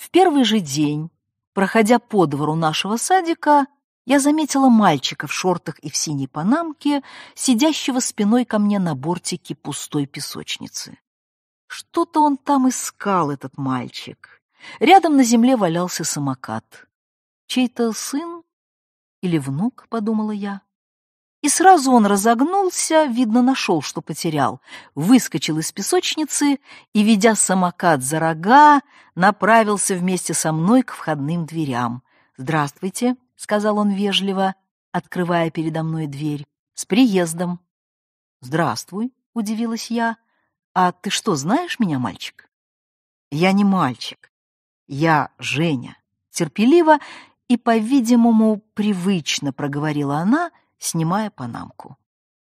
В первый же день, проходя по двору нашего садика, я заметила мальчика в шортах и в синей панамке, сидящего спиной ко мне на бортике пустой песочницы. Что-то он там искал, этот мальчик. Рядом на земле валялся самокат. Чей-то сын или внук, подумала я. И сразу он разогнулся, видно, нашел, что потерял, выскочил из песочницы и, ведя самокат за рога, направился вместе со мной к входным дверям. «Здравствуйте», — сказал он вежливо, открывая передо мной дверь, — «с приездом». «Здравствуй», — удивилась я, — «а ты что, знаешь меня, мальчик?» «Я не мальчик, я Женя», — терпеливо и, по-видимому, привычно проговорила она, снимая панамку.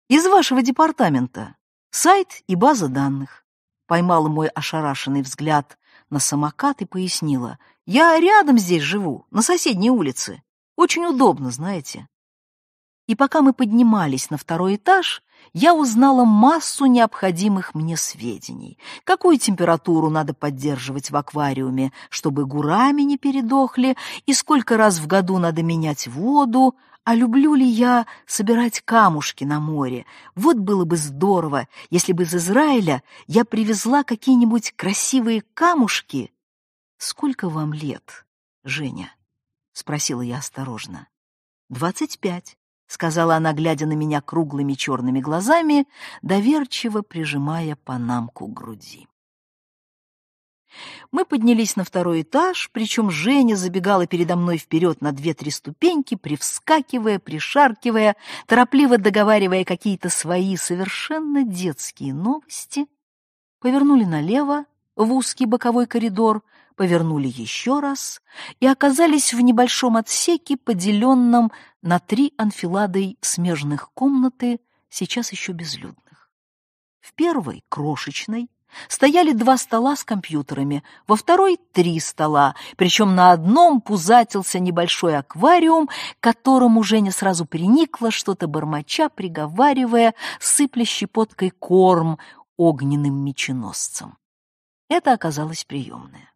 «Из вашего департамента. Сайт и база данных». Поймала мой ошарашенный взгляд на самокат и пояснила. «Я рядом здесь живу, на соседней улице. Очень удобно, знаете». И пока мы поднимались на второй этаж, я узнала массу необходимых мне сведений. Какую температуру надо поддерживать в аквариуме, чтобы гурами не передохли, и сколько раз в году надо менять воду, а люблю ли я собирать камушки на море? Вот было бы здорово, если бы из Израиля я привезла какие-нибудь красивые камушки. Сколько вам лет, Женя? Спросила я осторожно. Двадцать пять, сказала она, глядя на меня круглыми черными глазами, доверчиво прижимая панамку к груди. Мы поднялись на второй этаж, причем Женя забегала передо мной вперед на две-три ступеньки, привскакивая, пришаркивая, торопливо договаривая какие-то свои совершенно детские новости. Повернули налево, в узкий боковой коридор, повернули еще раз и оказались в небольшом отсеке, поделенном на три анфиладой смежных комнаты, сейчас еще безлюдных. В первой, крошечной, Стояли два стола с компьютерами, во второй — три стола, причем на одном пузатился небольшой аквариум, к которому Женя сразу приникла, что-то бормоча, приговаривая, сыпля щепоткой корм огненным меченосцем. Это оказалось приемное.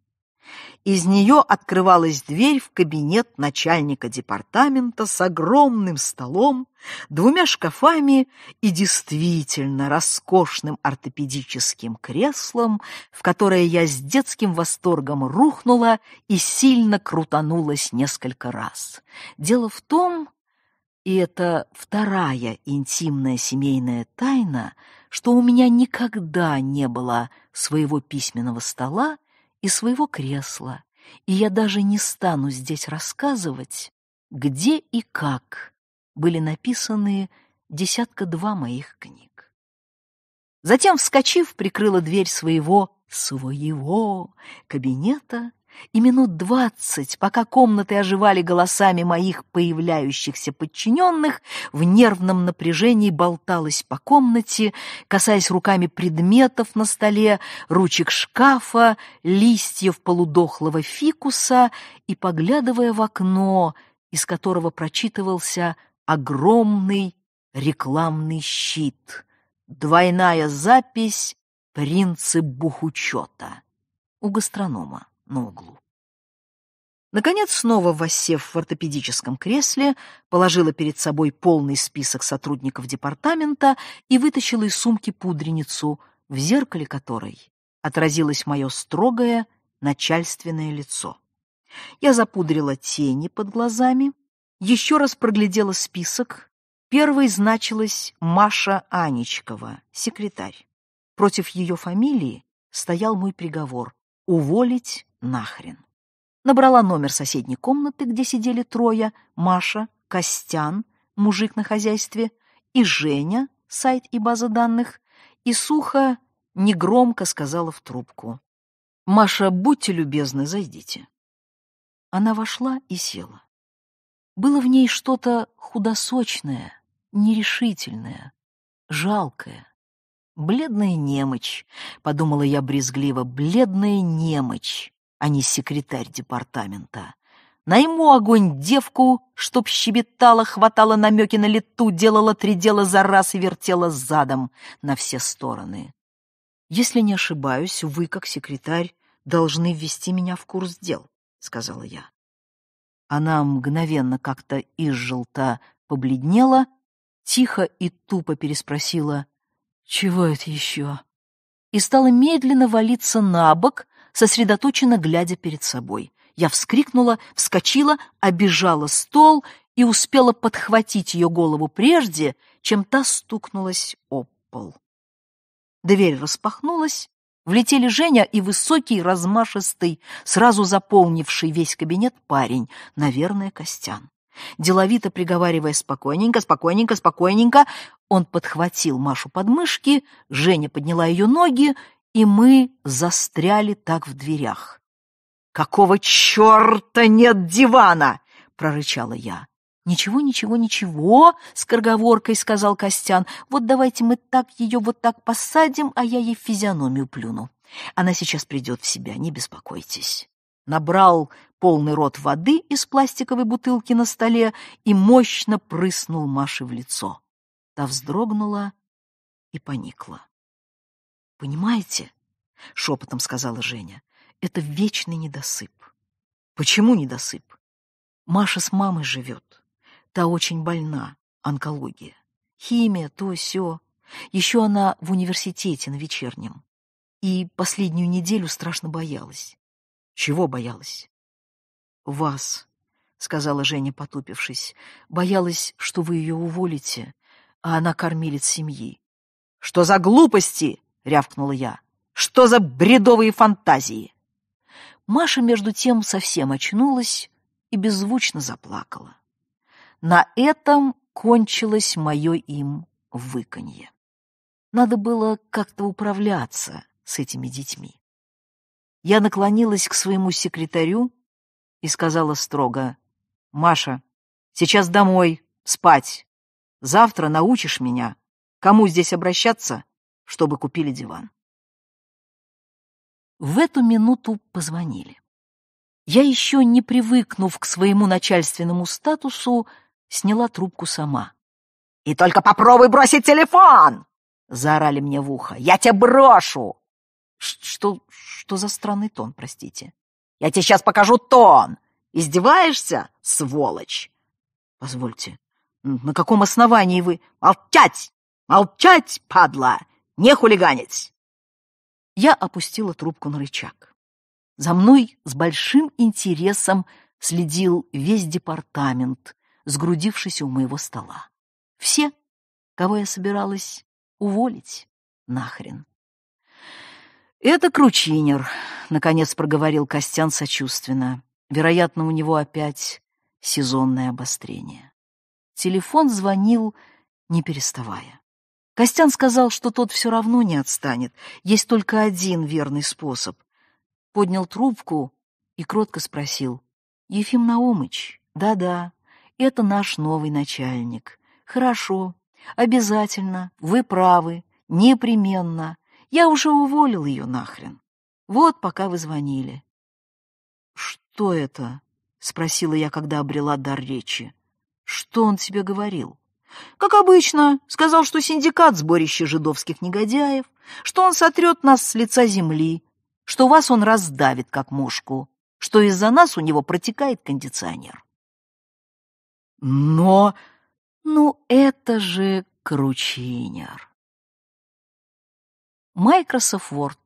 Из нее открывалась дверь в кабинет начальника департамента с огромным столом, двумя шкафами и действительно роскошным ортопедическим креслом, в которое я с детским восторгом рухнула и сильно крутанулась несколько раз. Дело в том, и это вторая интимная семейная тайна, что у меня никогда не было своего письменного стола, и своего кресла, и я даже не стану здесь рассказывать, где и как были написаны десятка-два моих книг. Затем, вскочив, прикрыла дверь своего, своего кабинета и минут двадцать, пока комнаты оживали голосами моих появляющихся подчиненных, в нервном напряжении болталась по комнате, касаясь руками предметов на столе, ручек шкафа, листьев полудохлого фикуса и поглядывая в окно, из которого прочитывался огромный рекламный щит. Двойная запись «Принцип бухучета» у гастронома на углу. Наконец, снова воссев в ортопедическом кресле, положила перед собой полный список сотрудников департамента и вытащила из сумки пудреницу, в зеркале которой отразилось мое строгое начальственное лицо. Я запудрила тени под глазами, еще раз проглядела список. Первой значилась Маша Анечкова, секретарь. Против ее фамилии стоял мой приговор — уволить нахрен. Набрала номер соседней комнаты, где сидели трое, Маша, Костян, мужик на хозяйстве, и Женя, сайт и база данных, и сухо, негромко сказала в трубку. «Маша, будьте любезны, зайдите». Она вошла и села. Было в ней что-то худосочное, нерешительное, жалкое. «Бледная немочь», — подумала я брезгливо, — «бледная немочь» а не секретарь департамента. Найму огонь девку, чтоб щебетала, хватала намеки на лету, делала три дела за раз и вертела задом на все стороны. Если не ошибаюсь, вы, как секретарь, должны ввести меня в курс дел, — сказала я. Она мгновенно как-то из желта побледнела, тихо и тупо переспросила «Чего это еще?» и стала медленно валиться на бок, сосредоточенно глядя перед собой. Я вскрикнула, вскочила, обижала стол и успела подхватить ее голову прежде, чем та стукнулась об пол. Дверь распахнулась, Влетели Женя и высокий, размашистый, сразу заполнивший весь кабинет парень, наверное, Костян. Деловито приговаривая спокойненько, спокойненько, спокойненько, он подхватил Машу под мышки, Женя подняла ее ноги, и мы застряли так в дверях. «Какого черта нет дивана?» — прорычала я. «Ничего, ничего, ничего!» — скороговоркой сказал Костян. «Вот давайте мы так ее вот так посадим, а я ей физиономию плюну. Она сейчас придет в себя, не беспокойтесь». Набрал полный рот воды из пластиковой бутылки на столе и мощно прыснул Маше в лицо. Та вздрогнула и поникла. Понимаете? Шепотом сказала Женя. Это вечный недосып. Почему недосып? Маша с мамой живет. Та очень больна, онкология. Химия, то, сё. Еще она в университете на вечернем. И последнюю неделю страшно боялась. Чего боялась? Вас, сказала Женя, потупившись. Боялась, что вы ее уволите, а она кормилец семьи. Что за глупости? рявкнула я. «Что за бредовые фантазии?» Маша, между тем, совсем очнулась и беззвучно заплакала. На этом кончилось мое им выканье. Надо было как-то управляться с этими детьми. Я наклонилась к своему секретарю и сказала строго, «Маша, сейчас домой, спать. Завтра научишь меня, кому здесь обращаться чтобы купили диван. В эту минуту позвонили. Я еще не привыкнув к своему начальственному статусу, сняла трубку сама. «И только попробуй бросить телефон!» — заорали мне в ухо. «Я тебя брошу!» «Что, что за странный тон, простите?» «Я тебе сейчас покажу тон! Издеваешься, сволочь?» «Позвольте, на каком основании вы...» «Молчать! Молчать, падла! Не хулиганить!» Я опустила трубку на рычаг. За мной с большим интересом следил весь департамент, сгрудившийся у моего стола. Все, кого я собиралась уволить нахрен. «Это Кручинер», — наконец проговорил Костян сочувственно. Вероятно, у него опять сезонное обострение. Телефон звонил, не переставая. Костян сказал, что тот все равно не отстанет. Есть только один верный способ. Поднял трубку и кротко спросил. «Ефим Наумыч, да-да, это наш новый начальник. Хорошо, обязательно, вы правы, непременно. Я уже уволил ее нахрен. Вот пока вы звонили». «Что это?» — спросила я, когда обрела дар речи. «Что он тебе говорил?» Как обычно, сказал, что синдикат — сборище жидовских негодяев, что он сотрет нас с лица земли, что вас он раздавит, как мушку, что из-за нас у него протекает кондиционер. Но... Ну, это же кручинер. Microsoft Word,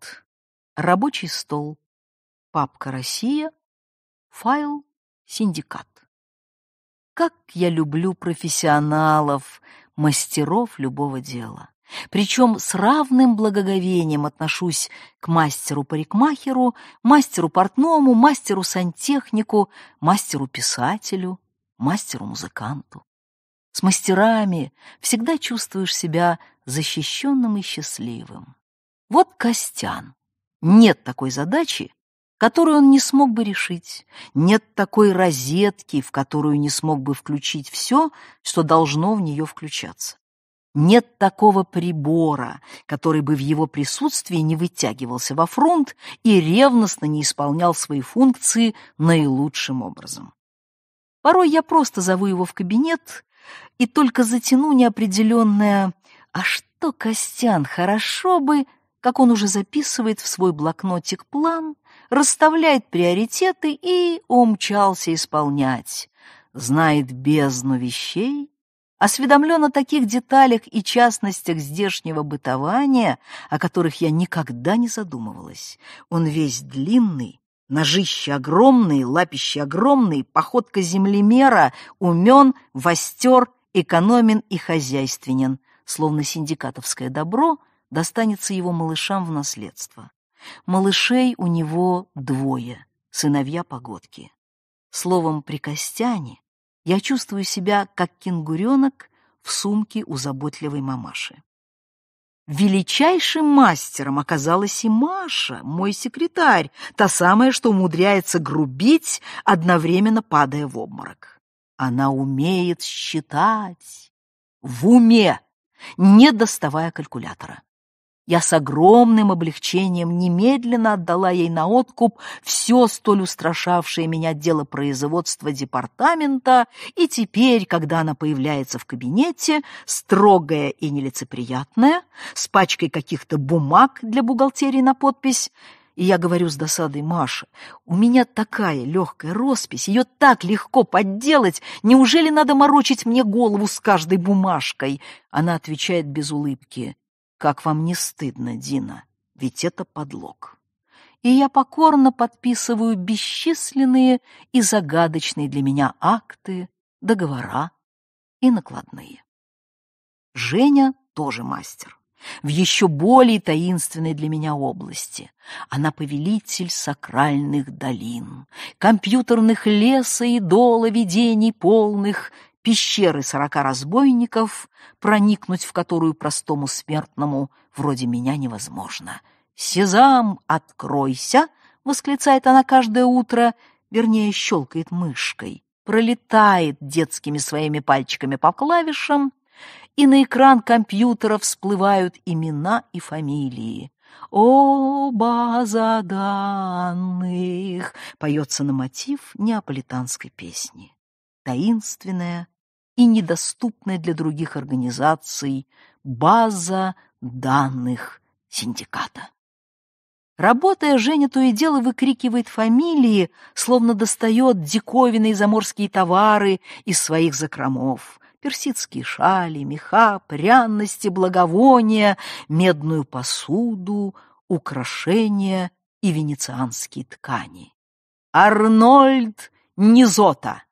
рабочий стол, папка «Россия», файл «Синдикат». Как я люблю профессионалов, мастеров любого дела. Причем с равным благоговением отношусь к мастеру-парикмахеру, мастеру-портному, мастеру-сантехнику, мастеру-писателю, мастеру-музыканту. С мастерами всегда чувствуешь себя защищенным и счастливым. Вот Костян. Нет такой задачи, которую он не смог бы решить. Нет такой розетки, в которую не смог бы включить все, что должно в нее включаться. Нет такого прибора, который бы в его присутствии не вытягивался во фронт и ревностно не исполнял свои функции наилучшим образом. Порой я просто зову его в кабинет и только затяну неопределенное «А что, Костян, хорошо бы», как он уже записывает в свой блокнотик план, расставляет приоритеты и умчался исполнять. Знает бездну вещей, осведомлен о таких деталях и частностях здешнего бытования, о которых я никогда не задумывалась. Он весь длинный, ножище огромный, лапище огромный, походка землемера, умен, востер, экономен и хозяйственен, словно синдикатовское добро достанется его малышам в наследство. Малышей у него двое, сыновья погодки. Словом, при Костяне я чувствую себя, как кенгуренок в сумке у заботливой мамаши. Величайшим мастером оказалась и Маша, мой секретарь, та самая, что умудряется грубить, одновременно падая в обморок. Она умеет считать в уме, не доставая калькулятора. Я с огромным облегчением немедленно отдала ей на откуп все столь устрашавшее меня дело производства департамента, и теперь, когда она появляется в кабинете, строгая и нелицеприятная, с пачкой каких-то бумаг для бухгалтерии на подпись, и я говорю с досадой Маше, у меня такая легкая роспись, ее так легко подделать, неужели надо морочить мне голову с каждой бумажкой? Она отвечает без улыбки, как вам не стыдно, Дина? Ведь это подлог. И я покорно подписываю бесчисленные и загадочные для меня акты, договора и накладные. Женя тоже мастер. В еще более таинственной для меня области. Она повелитель сакральных долин, компьютерных леса и дола видений полных пещеры сорока разбойников, проникнуть в которую простому смертному вроде меня невозможно. «Сезам, откройся!» — восклицает она каждое утро, вернее, щелкает мышкой, пролетает детскими своими пальчиками по клавишам, и на экран компьютера всплывают имена и фамилии. «О, база данных!» — поется на мотив неаполитанской песни таинственная и недоступная для других организаций база данных синдиката. Работая, Женя то и дело выкрикивает фамилии, словно достает диковинные заморские товары из своих закромов. Персидские шали, меха, пряности, благовония, медную посуду, украшения и венецианские ткани. Арнольд Низота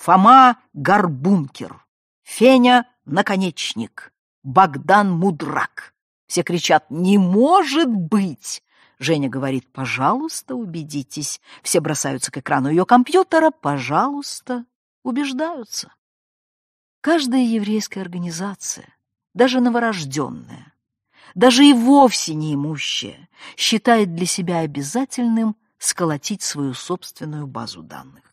Фома — горбункер, Феня — наконечник, Богдан — мудрак. Все кричат «Не может быть!» Женя говорит «Пожалуйста, убедитесь». Все бросаются к экрану ее компьютера «Пожалуйста». Убеждаются. Каждая еврейская организация, даже новорожденная, даже и вовсе неимущая, считает для себя обязательным сколотить свою собственную базу данных.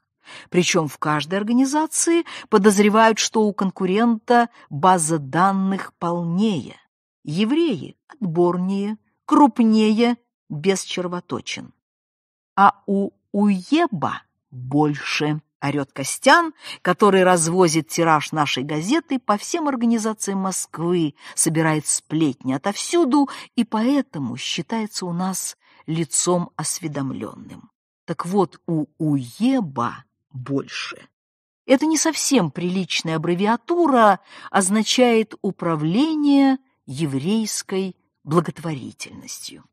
Причем в каждой организации подозревают, что у конкурента база данных полнее, евреи отборнее, крупнее, без червоточин. А у уеба больше, орет Костян, который развозит тираж нашей газеты по всем организациям Москвы, собирает сплетни отовсюду и поэтому считается у нас лицом осведомленным. Так вот, у уеба больше. Это не совсем приличная аббревиатура, а означает управление еврейской благотворительностью.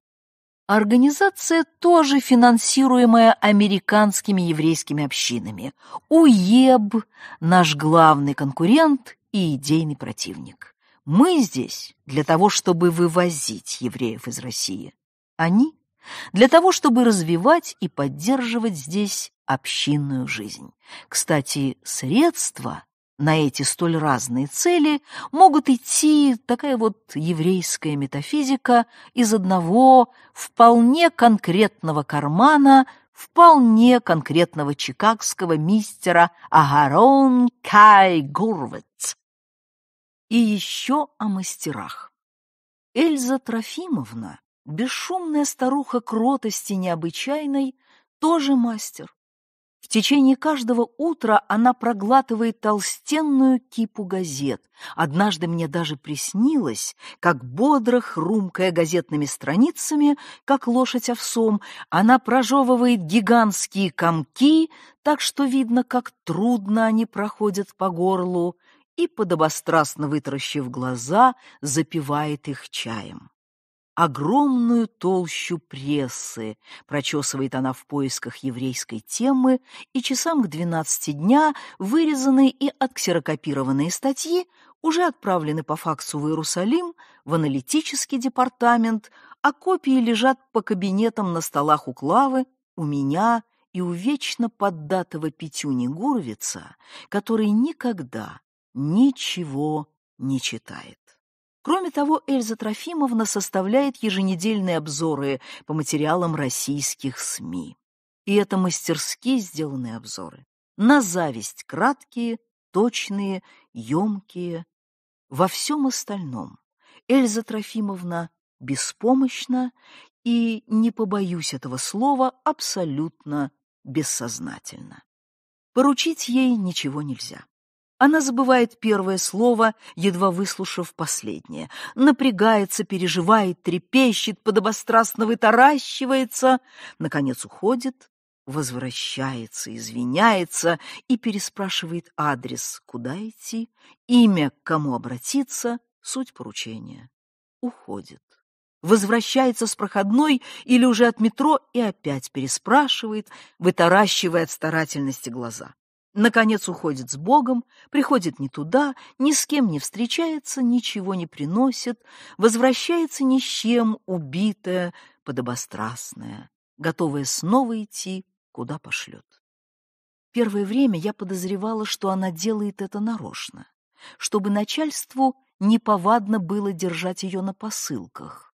Организация тоже финансируемая американскими еврейскими общинами. УЕБ – наш главный конкурент и идейный противник. Мы здесь для того, чтобы вывозить евреев из России. Они – для того, чтобы развивать и поддерживать здесь общинную жизнь. Кстати, средства на эти столь разные цели могут идти такая вот еврейская метафизика из одного вполне конкретного кармана вполне конкретного чикагского мистера Агарон Кай Гурвиц. И еще о мастерах. Эльза Трофимовна, бесшумная старуха кротости необычайной, тоже мастер. В течение каждого утра она проглатывает толстенную кипу газет. Однажды мне даже приснилось, как бодро, хрумкая газетными страницами, как лошадь овсом, она прожевывает гигантские комки, так что видно, как трудно они проходят по горлу, и, подобострастно вытращив глаза, запивает их чаем огромную толщу прессы, прочесывает она в поисках еврейской темы, и часам к 12 дня вырезанные и отксерокопированные статьи уже отправлены по факсу в Иерусалим, в аналитический департамент, а копии лежат по кабинетам на столах у Клавы, у меня и у вечно поддатого Петюни Гурвица, который никогда ничего не читает. Кроме того, Эльза Трофимовна составляет еженедельные обзоры по материалам российских СМИ. И это мастерски сделанные обзоры. На зависть краткие, точные, емкие. Во всем остальном Эльза Трофимовна беспомощна и, не побоюсь этого слова, абсолютно бессознательна. Поручить ей ничего нельзя. Она забывает первое слово, едва выслушав последнее, напрягается, переживает, трепещет, подобострастно вытаращивается, наконец уходит, возвращается, извиняется и переспрашивает адрес, куда идти, имя, к кому обратиться, суть поручения. Уходит. Возвращается с проходной или уже от метро и опять переспрашивает, вытаращивая от старательности глаза. Наконец уходит с Богом, приходит не туда, ни с кем не встречается, ничего не приносит, возвращается ни с чем, убитая, подобострастная, готовая снова идти, куда пошлет. Первое время я подозревала, что она делает это нарочно, чтобы начальству неповадно было держать ее на посылках.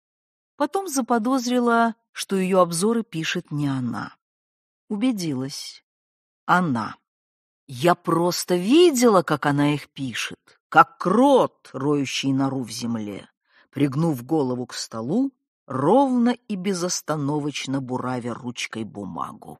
Потом заподозрила, что ее обзоры пишет не она. Убедилась. Она. Я просто видела, как она их пишет, как крот, роющий нору в земле, пригнув голову к столу, ровно и безостановочно буравя ручкой бумагу.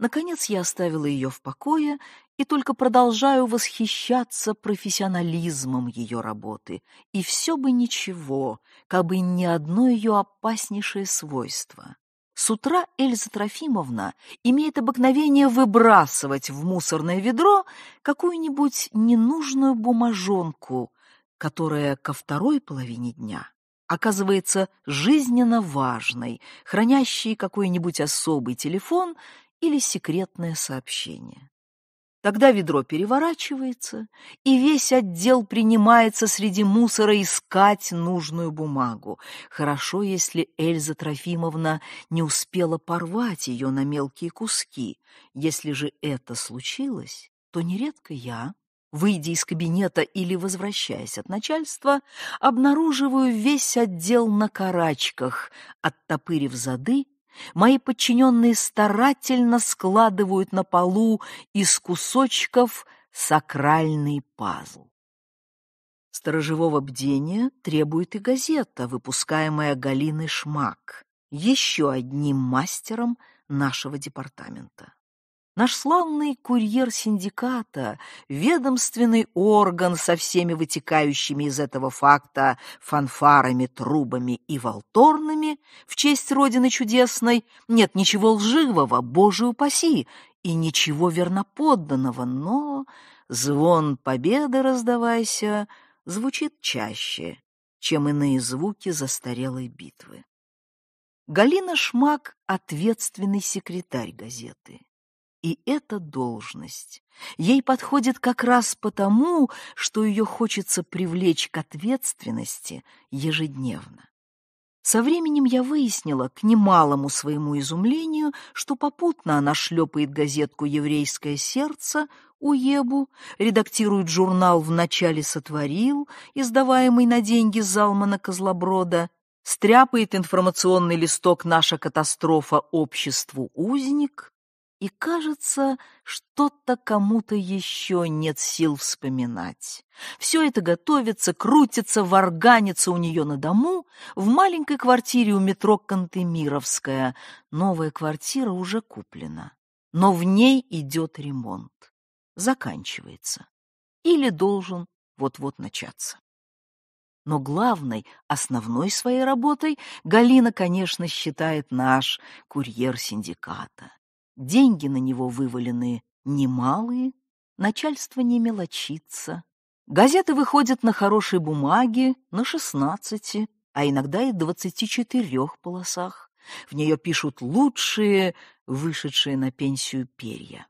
Наконец я оставила ее в покое и только продолжаю восхищаться профессионализмом ее работы. И все бы ничего, как бы ни одно ее опаснейшее свойство. С утра Эльза Трофимовна имеет обыкновение выбрасывать в мусорное ведро какую-нибудь ненужную бумажонку, которая ко второй половине дня оказывается жизненно важной, хранящей какой-нибудь особый телефон или секретное сообщение. Тогда ведро переворачивается, и весь отдел принимается среди мусора искать нужную бумагу. Хорошо, если Эльза Трофимовна не успела порвать ее на мелкие куски. Если же это случилось, то нередко я, выйдя из кабинета или возвращаясь от начальства, обнаруживаю весь отдел на карачках, оттопырив зады Мои подчиненные старательно складывают на полу из кусочков сакральный пазл. Сторожевого бдения требует и газета, выпускаемая Галиной Шмак, еще одним мастером нашего департамента. Наш славный курьер синдиката, ведомственный орган со всеми вытекающими из этого факта фанфарами, трубами и волторнами в честь Родины Чудесной, нет ничего лживого, Боже упаси, и ничего верноподданного, но звон победы, раздавайся, звучит чаще, чем иные звуки застарелой битвы. Галина Шмак — ответственный секретарь газеты. И эта должность ей подходит как раз потому, что ее хочется привлечь к ответственности ежедневно. Со временем я выяснила, к немалому своему изумлению, что попутно она шлепает газетку «Еврейское сердце» Уебу, редактирует журнал «Вначале сотворил», издаваемый на деньги Залмана Козлоброда, стряпает информационный листок «Наша катастрофа. Обществу узник», и кажется, что-то кому-то еще нет сил вспоминать. Все это готовится, крутится, варганится у нее на дому в маленькой квартире у метро Кантемировская. Новая квартира уже куплена, но в ней идет ремонт. Заканчивается. Или должен вот-вот начаться. Но главной, основной своей работой Галина, конечно, считает наш курьер синдиката деньги на него вывалены немалые, начальство не мелочится. Газеты выходят на хорошей бумаге, на шестнадцати, а иногда и двадцати четырех полосах. В нее пишут лучшие, вышедшие на пенсию перья.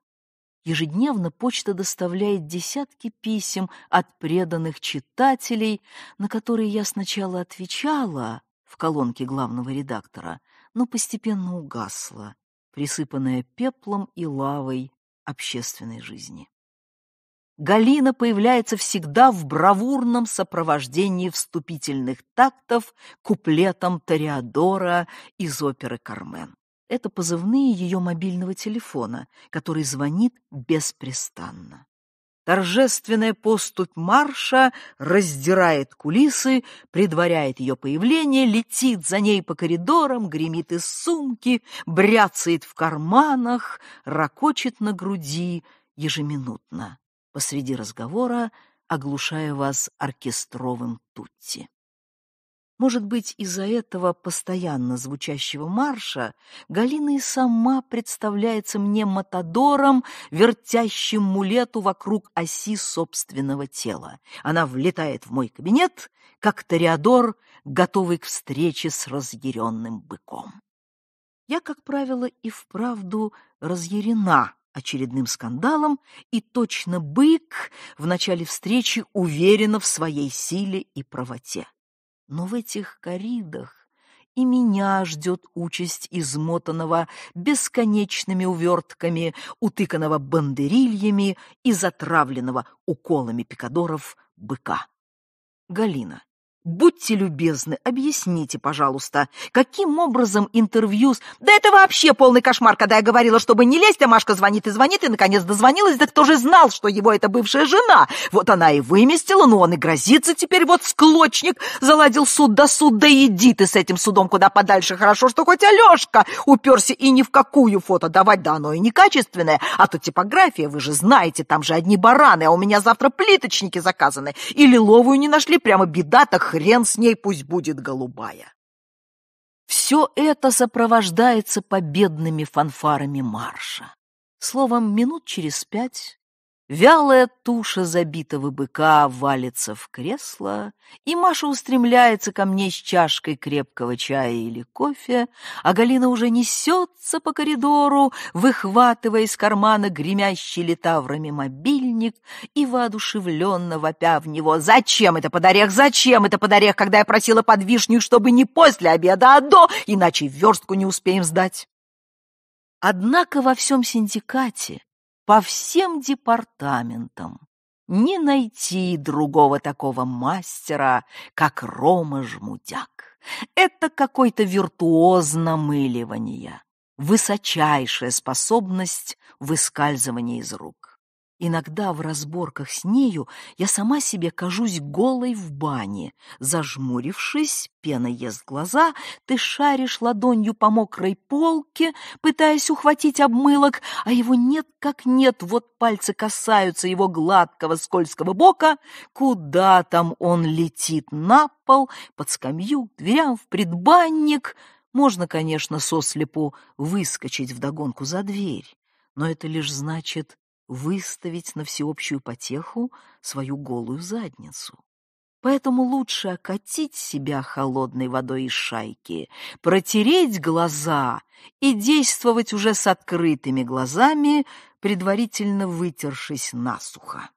Ежедневно почта доставляет десятки писем от преданных читателей, на которые я сначала отвечала в колонке главного редактора, но постепенно угасла присыпанная пеплом и лавой общественной жизни. Галина появляется всегда в бравурном сопровождении вступительных тактов куплетом Тореадора из оперы «Кармен». Это позывные ее мобильного телефона, который звонит беспрестанно. Торжественная поступь марша раздирает кулисы, предваряет ее появление, летит за ней по коридорам, гремит из сумки, бряцает в карманах, ракочет на груди ежеминутно посреди разговора, оглушая вас оркестровым тутти. Может быть, из-за этого постоянно звучащего марша Галина и сама представляется мне матадором, вертящим мулету вокруг оси собственного тела. Она влетает в мой кабинет, как ториадор, готовый к встрече с разъяренным быком. Я, как правило, и вправду разъярена очередным скандалом, и точно бык в начале встречи уверена в своей силе и правоте. Но в этих коридах и меня ждет участь измотанного бесконечными увертками, утыканного бандерильями и затравленного уколами пикадоров быка. Галина. Будьте любезны, объясните, пожалуйста, каким образом интервью... С... Да это вообще полный кошмар, когда я говорила, чтобы не лезть, а Машка звонит и звонит, и, наконец, дозвонилась. Да кто же знал, что его это бывшая жена? Вот она и выместила, но он и грозится теперь. Вот склочник заладил суд до да суд, да иди ты с этим судом куда подальше. Хорошо, что хоть Алешка уперся и ни в какую фото давать, да оно и некачественное. А то типография, вы же знаете, там же одни бараны, а у меня завтра плиточники заказаны. И лиловую не нашли, прямо беда-то Хрен с ней пусть будет голубая. Все это сопровождается победными фанфарами марша. Словом, минут через пять Вялая туша забитого быка валится в кресло, и Маша устремляется ко мне с чашкой крепкого чая или кофе, а Галина уже несется по коридору, выхватывая из кармана гремящий литаврами мобильник и воодушевленно вопя в него. «Зачем это под орех? Зачем это под орех, когда я просила под вишню, чтобы не после обеда, а до, иначе верстку не успеем сдать?» Однако во всем синдикате по всем департаментам. Не найти другого такого мастера, как Рома Жмудяк. Это какой-то виртуоз мыливание, высочайшая способность выскальзывания из рук. Иногда в разборках с нею я сама себе кажусь голой в бане. Зажмурившись, пена ест глаза, ты шаришь ладонью по мокрой полке, пытаясь ухватить обмылок, а его нет как нет, вот пальцы касаются его гладкого скользкого бока. Куда там он летит? На пол, под скамью, к дверям, в предбанник. Можно, конечно, сослепу выскочить вдогонку за дверь, но это лишь значит выставить на всеобщую потеху свою голую задницу. Поэтому лучше окатить себя холодной водой из шайки, протереть глаза и действовать уже с открытыми глазами, предварительно вытершись насухо.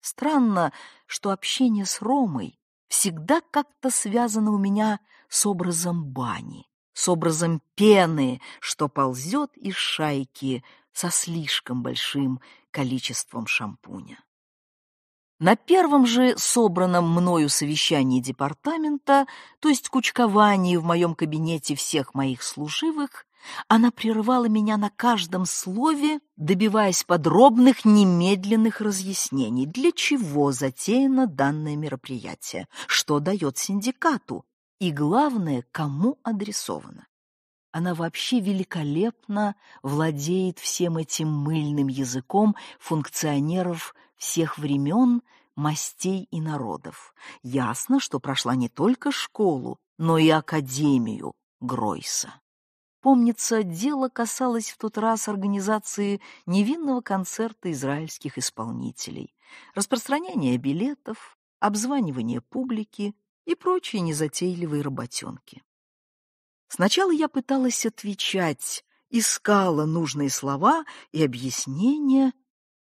Странно, что общение с Ромой всегда как-то связано у меня с образом бани, с образом пены, что ползет из шайки со слишком большим количеством шампуня. На первом же собранном мною совещании департамента, то есть кучковании в моем кабинете всех моих служивых, она прерывала меня на каждом слове, добиваясь подробных немедленных разъяснений, для чего затеяно данное мероприятие, что дает синдикату и, главное, кому адресовано. Она вообще великолепно владеет всем этим мыльным языком функционеров всех времен, мастей и народов. Ясно, что прошла не только школу, но и академию Гройса. Помнится, дело касалось в тот раз организации невинного концерта израильских исполнителей, распространения билетов, обзванивания публики и прочие незатейливые работенки. Сначала я пыталась отвечать, искала нужные слова и объяснения,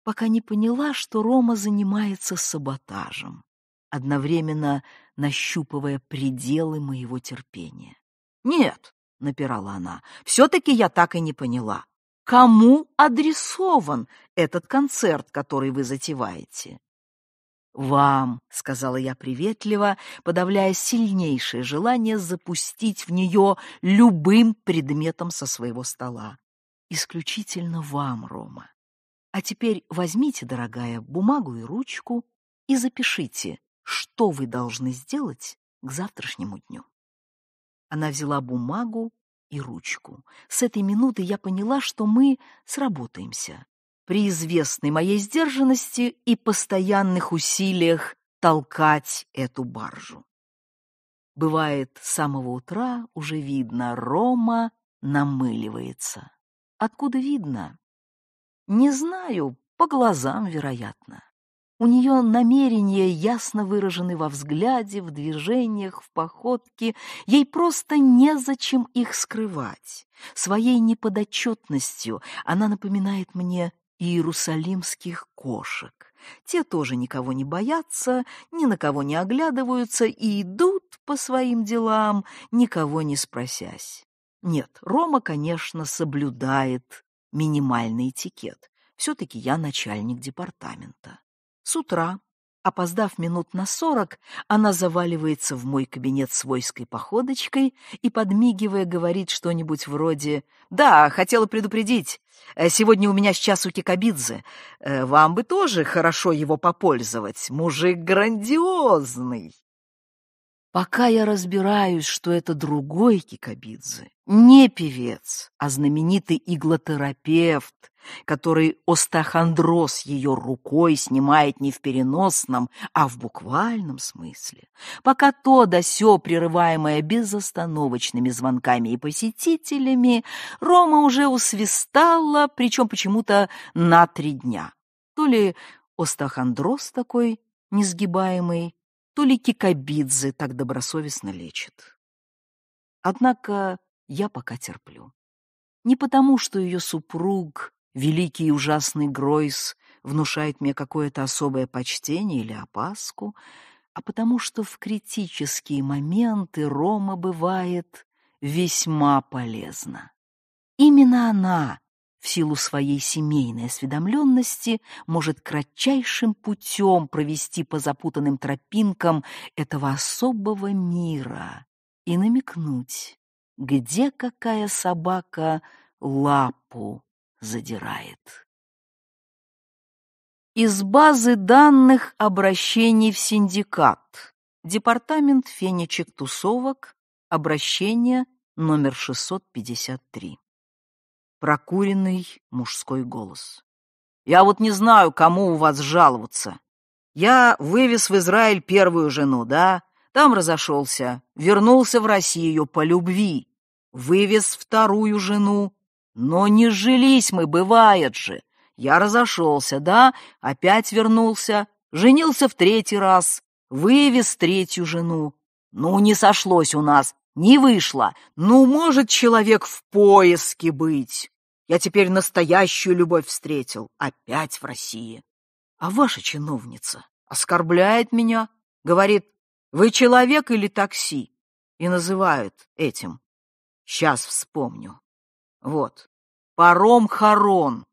пока не поняла, что Рома занимается саботажем, одновременно нащупывая пределы моего терпения. «Нет», — напирала она, — «все-таки я так и не поняла, кому адресован этот концерт, который вы затеваете?» «Вам», — сказала я приветливо, подавляя сильнейшее желание запустить в нее любым предметом со своего стола. «Исключительно вам, Рома. А теперь возьмите, дорогая, бумагу и ручку и запишите, что вы должны сделать к завтрашнему дню». Она взяла бумагу и ручку. С этой минуты я поняла, что мы сработаемся при известной моей сдержанности и постоянных усилиях толкать эту баржу. Бывает, с самого утра уже видно, Рома намыливается. Откуда видно? Не знаю, по глазам, вероятно. У нее намерения ясно выражены во взгляде, в движениях, в походке. Ей просто незачем их скрывать. Своей неподотчетностью она напоминает мне иерусалимских кошек. Те тоже никого не боятся, ни на кого не оглядываются и идут по своим делам, никого не спросясь. Нет, Рома, конечно, соблюдает минимальный этикет. Все-таки я начальник департамента. С утра Опоздав минут на сорок, она заваливается в мой кабинет с войской походочкой и, подмигивая, говорит что-нибудь вроде «Да, хотела предупредить. Э, сегодня у меня с часу Кикабидзе. Э, вам бы тоже хорошо его попользовать. Мужик грандиозный». Пока я разбираюсь, что это другой Кикабидзе, не певец, а знаменитый иглотерапевт, который остеохондроз ее рукой снимает не в переносном, а в буквальном смысле. Пока то да сё, прерываемое безостановочными звонками и посетителями, Рома уже усвистала, причем почему-то на три дня. То ли остеохондроз такой несгибаемый, то ли Кикабидзе так добросовестно лечит. Однако я пока терплю. Не потому, что ее супруг, великий и ужасный Гройс, внушает мне какое-то особое почтение или опаску, а потому что в критические моменты Рома бывает весьма полезна. Именно она силу своей семейной осведомленности может кратчайшим путем провести по запутанным тропинкам этого особого мира и намекнуть, где какая собака лапу задирает. Из базы данных обращений в синдикат. Департамент фенечек-тусовок. Обращение номер 653 прокуренный мужской голос. «Я вот не знаю, кому у вас жаловаться. Я вывез в Израиль первую жену, да? Там разошелся, вернулся в Россию по любви. Вывез вторую жену. Но не жились мы, бывает же. Я разошелся, да? Опять вернулся. Женился в третий раз. Вывез третью жену. Ну, не сошлось у нас. Не вышло. Ну, может человек в поиске быть. Я теперь настоящую любовь встретил. Опять в России. А ваша чиновница оскорбляет меня, говорит, вы человек или такси? И называют этим. Сейчас вспомню. Вот. Паром Харон.